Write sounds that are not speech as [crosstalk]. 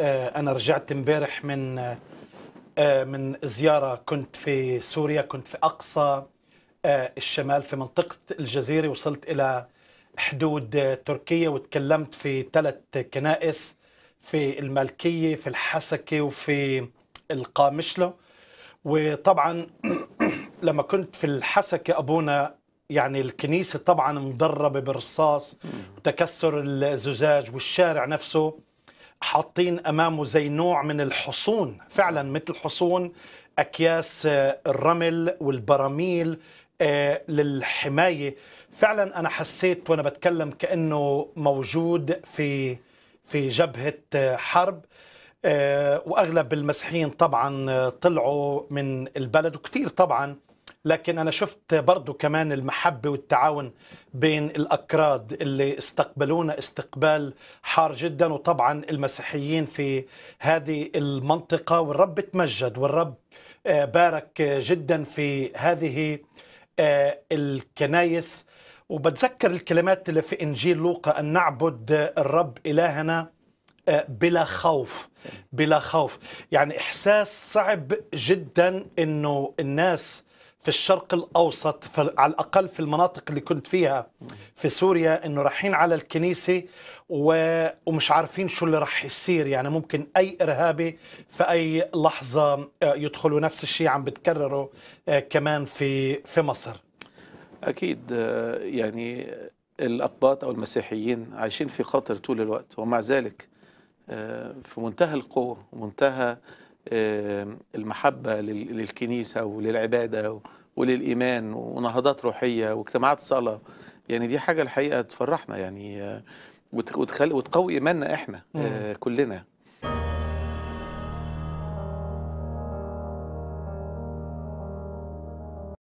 آه، انا رجعت امبارح من آه، من زياره كنت في سوريا كنت في اقصى آه، الشمال في منطقه الجزيره وصلت الى حدود تركيا وتكلمت في ثلاث كنائس في المالكيه في الحسكه وفي القامشله وطبعا [clears throat] لما كنت في الحسكه ابونا يعني الكنيسه طبعا مدربه بالرصاص وتكسر الزجاج والشارع نفسه حاطين امامه زي نوع من الحصون فعلا مثل حصون اكياس آه، الرمل والبراميل آه، للحمايه فعلا انا حسيت وانا بتكلم كانه موجود في في جبهه آه، حرب واغلب المسيحيين طبعا طلعوا من البلد وكثير طبعا لكن أنا شفت برضو كمان المحبة والتعاون بين الأكراد اللي استقبلونا استقبال حار جدا وطبعا المسيحيين في هذه المنطقة والرب تمجد والرب آه، بارك جدا في هذه آه، الكنايس وبتذكر الكلمات اللي في إنجيل لوقا أن نعبد الرب إلهنا آه، بلا خوف بلا خوف يعني إحساس صعب جدا أنه الناس في الشرق الأوسط على الأقل في المناطق اللي كنت فيها في سوريا أنه رايحين على الكنيسة و... ومش عارفين شو اللي راح يصير يعني ممكن أي إرهابي في أي لحظة آه، يدخلوا نفس الشيء عم بتكرره آه، كمان في, في مصر أكيد آه، يعني الأقباط أو المسيحيين عايشين في خطر طول الوقت ومع ذلك في منتهى القوة ومنتهى المحبة للكنيسة وللعبادة وللإيمان ونهضات روحية واجتماعات صلاة يعني دي حاجة الحقيقة تفرحنا يعني آه، وتقوي إيماننا إحنا آه، كلنا